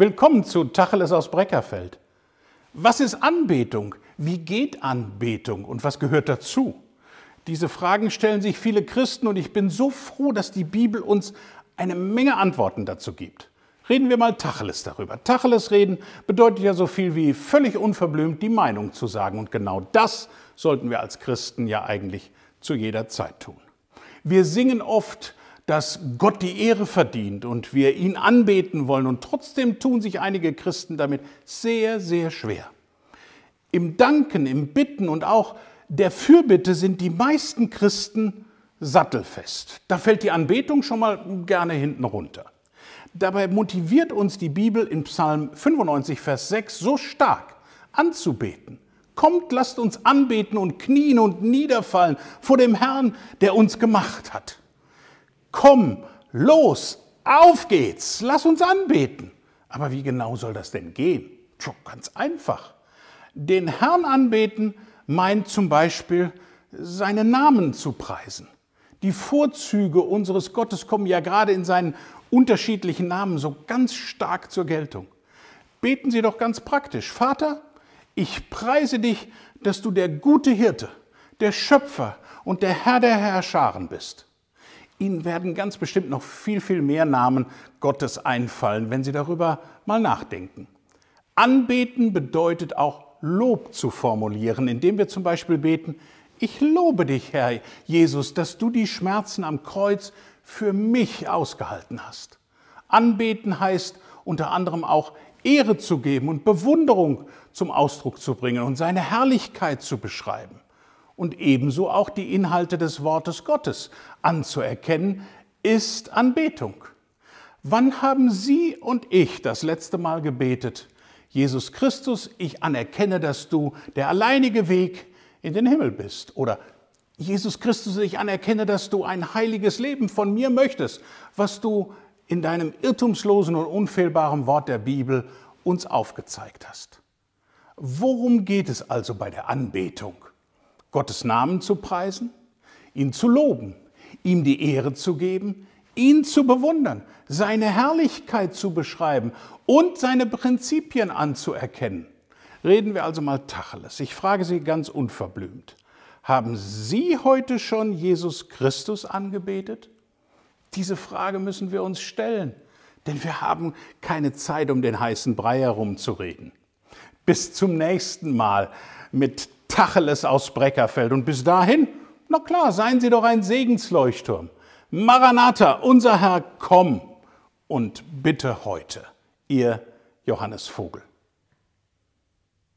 Willkommen zu Tacheles aus Breckerfeld. Was ist Anbetung? Wie geht Anbetung und was gehört dazu? Diese Fragen stellen sich viele Christen und ich bin so froh, dass die Bibel uns eine Menge Antworten dazu gibt. Reden wir mal Tacheles darüber. Tacheles reden bedeutet ja so viel wie völlig unverblümt die Meinung zu sagen und genau das sollten wir als Christen ja eigentlich zu jeder Zeit tun. Wir singen oft, dass Gott die Ehre verdient und wir ihn anbeten wollen. Und trotzdem tun sich einige Christen damit sehr, sehr schwer. Im Danken, im Bitten und auch der Fürbitte sind die meisten Christen sattelfest. Da fällt die Anbetung schon mal gerne hinten runter. Dabei motiviert uns die Bibel in Psalm 95, Vers 6 so stark anzubeten. Kommt, lasst uns anbeten und knien und niederfallen vor dem Herrn, der uns gemacht hat. Komm, los, auf geht's, lass uns anbeten. Aber wie genau soll das denn gehen? Tja, ganz einfach. Den Herrn anbeten meint zum Beispiel, seinen Namen zu preisen. Die Vorzüge unseres Gottes kommen ja gerade in seinen unterschiedlichen Namen so ganz stark zur Geltung. Beten Sie doch ganz praktisch. Vater, ich preise dich, dass du der gute Hirte, der Schöpfer und der Herr der Herrscharen bist. Ihnen werden ganz bestimmt noch viel, viel mehr Namen Gottes einfallen, wenn Sie darüber mal nachdenken. Anbeten bedeutet auch Lob zu formulieren, indem wir zum Beispiel beten, ich lobe dich, Herr Jesus, dass du die Schmerzen am Kreuz für mich ausgehalten hast. Anbeten heißt unter anderem auch Ehre zu geben und Bewunderung zum Ausdruck zu bringen und seine Herrlichkeit zu beschreiben und ebenso auch die Inhalte des Wortes Gottes anzuerkennen, ist Anbetung. Wann haben Sie und ich das letzte Mal gebetet? Jesus Christus, ich anerkenne, dass du der alleinige Weg in den Himmel bist. Oder Jesus Christus, ich anerkenne, dass du ein heiliges Leben von mir möchtest, was du in deinem irrtumslosen und unfehlbaren Wort der Bibel uns aufgezeigt hast. Worum geht es also bei der Anbetung? Gottes Namen zu preisen, ihn zu loben, ihm die Ehre zu geben, ihn zu bewundern, seine Herrlichkeit zu beschreiben und seine Prinzipien anzuerkennen. Reden wir also mal Tacheles. Ich frage Sie ganz unverblümt. Haben Sie heute schon Jesus Christus angebetet? Diese Frage müssen wir uns stellen, denn wir haben keine Zeit, um den heißen Brei herumzureden. Bis zum nächsten Mal mit Tacheles aus Breckerfeld. Und bis dahin, na klar, seien Sie doch ein Segensleuchtturm. Maranatha, unser Herr, komm und bitte heute. Ihr Johannes Vogel.